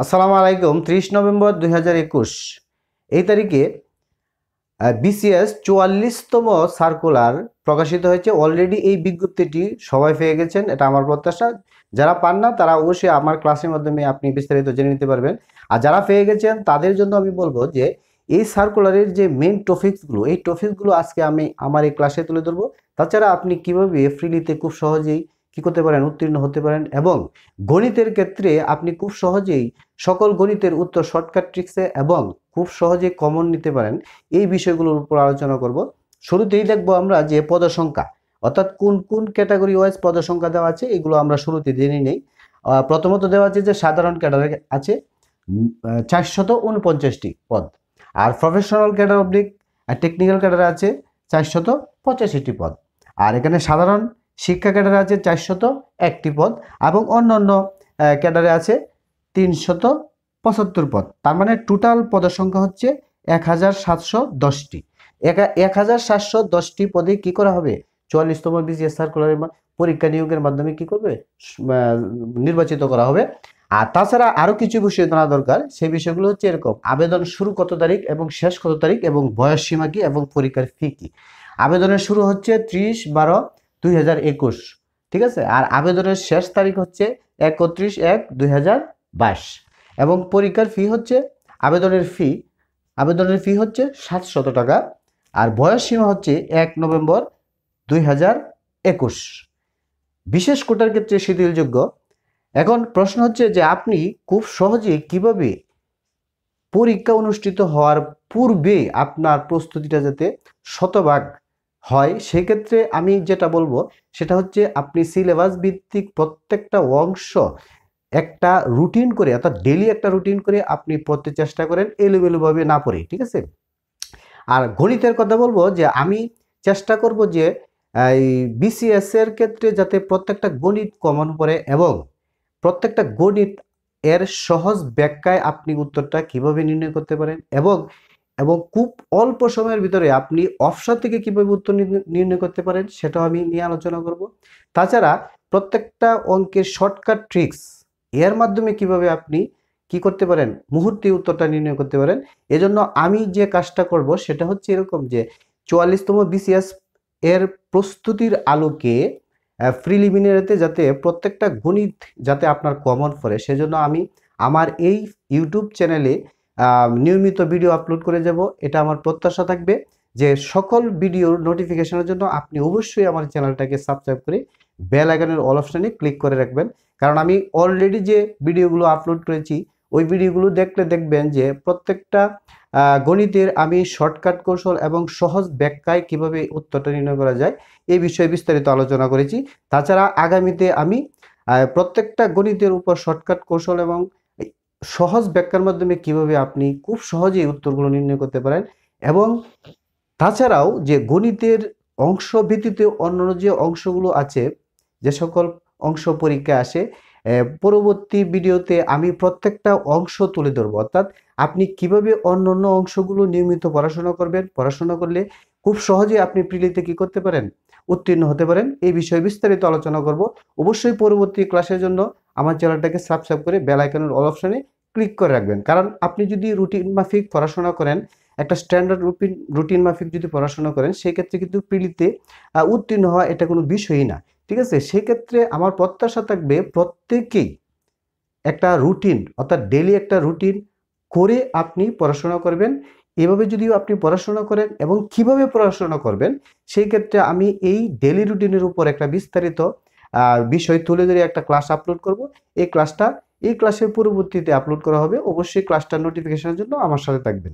আসসালামু আলাইকুম ত্রিশ নভেম্বর দুই এই তারিখে বিসিএস চুয়াল্লিশতম সার্কুলার প্রকাশিত হয়েছে অলরেডি এই বিজ্ঞপ্তিটি সবাই পেয়ে গেছেন এটা আমার প্রত্যাশা যারা পান না তারা অবশ্যই আমার ক্লাসের মাধ্যমে আপনি বিস্তারিত জেনে নিতে পারবেন আর যারা পেয়ে গেছেন তাদের জন্য আমি বলবো যে এই সার্কুলারের যে মেন টপিকসগুলো এই টপিকসগুলো আজকে আমি আমার এই ক্লাসে তুলে ধরবো তাছাড়া আপনি কীভাবে ফ্রিলিতে খুব সহজেই কি করতে পারেন উত্তীর্ণ হতে পারেন এবং গণিতের ক্ষেত্রে আপনি খুব সহজেই সকল গণিতের উত্তর শর্টকাট ট্রিক্সে এবং খুব সহজে কমন নিতে পারেন এই বিষয়গুলোর উপর আলোচনা করব শুরুতেই দেখব আমরা যে পদসংখ্যা অর্থাৎ কোন কোন ক্যাটাগরি ওয়াইজ পদসংখ্যা দেওয়া আছে এগুলো আমরা শুরুতে জেনে নেই প্রথমত দেওয়া আছে যে সাধারণ ক্যাটাগরি আছে চারশত উনপঞ্চাশটি পদ আর প্রফেশনাল ক্যাডার অবলিক আর টেকনিক্যাল ক্যাডার আছে চারশত পঁচাশিটি পদ আর এখানে সাধারণ শিক্ষা ক্যাডারে আছে চারশত একটি পদ এবং অন্যান্য ক্যাডারে আছে তিনশত পঁচাত্তর পদ তার মানে টোটাল পদের সংখ্যা হচ্ছে এক হাজার সাতশো দশটি এক হাজার সাতশো দশটি পদে কি করা হবে চুয়াল্লিশতম বিসিএস সার্কুলার পরীক্ষা নিয়োগের মাধ্যমে কি করবে নির্বাচিত করা হবে আর তাছাড়া আরও কিছু বিষয় জানা দরকার সেই বিষয়গুলো হচ্ছে এরকম আবেদন শুরু কত তারিখ এবং শেষ কত তারিখ এবং বয়স সীমা কি এবং পরীক্ষার ফি কি আবেদনের শুরু হচ্ছে ত্রিশ বারো দুই ঠিক আছে আর আবেদনের শেষ তারিখ হচ্ছে একত্রিশ এক দুই এবং পরীক্ষার ফি হচ্ছে আবেদনের ফি আবেদনের ফি হচ্ছে সাতশত টাকা আর বয়স সীমা হচ্ছে এক নভেম্বর দুই বিশেষ কোটার ক্ষেত্রে শিথিলযোগ্য এখন প্রশ্ন হচ্ছে যে আপনি খুব সহজে কিভাবে পরীক্ষা অনুষ্ঠিত হওয়ার পূর্বে আপনার প্রস্তুতিটা যাতে শতভাগ হয় সেক্ষেত্রে আমি যেটা বলবো সেটা হচ্ছে আপনি সিলেবাস ভিত্তিক প্রত্যেকটা অংশ একটা রুটিন করে অর্থাৎ ডেলি একটা রুটিন করে আপনি পড়তে চেষ্টা করেন এলোমেলোভাবে না পড়ে ঠিক আছে আর গণিতের কথা বলবো যে আমি চেষ্টা করব যে এই বিসিএস এর ক্ষেত্রে যাতে প্রত্যেকটা গণিত কমন পড়ে এবং প্রত্যেকটা গণিত এর সহজ ব্যাখ্যায় আপনি উত্তরটা কিভাবে নির্ণয় করতে পারেন এবং এবং খুব অল্প সময়ের ভিতরে আপনি অফসার থেকে কীভাবে উত্তর নির্ণয় করতে পারেন সেটাও আমি নিয়ে আলোচনা করব তাছাড়া প্রত্যেকটা অঙ্কের শর্টকাট ট্রিক্স এর মাধ্যমে কিভাবে আপনি কি করতে পারেন মুহূর্তে উত্তরটা নির্ণয় করতে পারেন এজন্য আমি যে কাজটা করব সেটা হচ্ছে এরকম যে চুয়াল্লিশতম বিসিএস এর প্রস্তুতির আলোকে প্রিলিমিনারিতে যাতে প্রত্যেকটা গণিত যাতে আপনার কমন পড়ে সেজন্য আমি আমার এই ইউটিউব চ্যানেলে নিয়মিত ভিডিও আপলোড করে যাব এটা আমার প্রত্যাশা থাকবে যে সকল ভিডিওর নোটিফিকেশনের জন্য আপনি অবশ্যই আমার চ্যানেলটাকে সাবস্ক্রাইব করে বেল আইকনের অল অপশানে ক্লিক করে রাখবেন কারণ আমি অলরেডি যে ভিডিওগুলো আপলোড করেছি ওই ভিডিওগুলো দেখলে দেখবেন যে প্রত্যেকটা গণিতের আমি শর্টকাট কৌশল এবং সহজ ব্যাখ্যায় কিভাবে উত্তরটা নির্ণয় করা যায় এই বিষয়ে বিস্তারিত আলোচনা করেছি তাছাড়া আগামীতে আমি প্রত্যেকটা গণিতের উপর শর্টকাট কৌশল এবং সহজ ব্যাখ্যার মাধ্যমে কিভাবে আপনি খুব সহজেই উত্তরগুলো নির্ণয় করতে পারেন এবং তাছাড়াও যে গণিতের অংশ ভিত্তিতে অন্যান্য যে অংশগুলো আছে যে সকল অংশ পরীক্ষা আসে পরবর্তী ভিডিওতে আমি প্রত্যেকটা অংশ তুলে ধরবো অর্থাৎ আপনি কিভাবে অন্য অন্য অংশগুলো নিয়মিত পড়াশোনা করবেন পড়াশোনা করলে খুব সহজে আপনি প্রিলিতে কী করতে পারেন উত্তীর্ণ হতে পারেন এই বিষয়ে বিস্তারিত আলোচনা করব অবশ্যই পরবর্তী ক্লাসের জন্য আমার চ্যানেলটাকে সাবস্ক্রাইব করে বেল আইকনের অল অপশানে ক্লিক করে রাখবেন কারণ আপনি যদি রুটিন মাফিক পড়াশোনা করেন একটা স্ট্যান্ডার্ড রুটিন রুটিন মাফিক যদি পড়াশোনা করেন সেই ক্ষেত্রে কিন্তু পিডিতে উত্তীর্ণ হওয়া এটা কোনো বিষয়ই না ঠিক আছে সেক্ষেত্রে আমার প্রত্যাশা থাকবে প্রত্যেকেই একটা রুটিন অর্থাৎ ডেলি একটা রুটিন করে আপনি পড়াশোনা করবেন এভাবে যদি আপনি পড়াশোনা করেন এবং কিভাবে পড়াশোনা করবেন সেই ক্ষেত্রে আমি এই ডেলি রুটিনের উপর একটা বিস্তারিত বিষয় তুলে ধরে একটা ক্লাস আপলোড করব এই ক্লাসটা এই ক্লাসের পরবর্তীতে আপলোড করা হবে অবশ্যই ক্লাসটার নোটিফিকেশনের জন্য আমার সাথে থাকবেন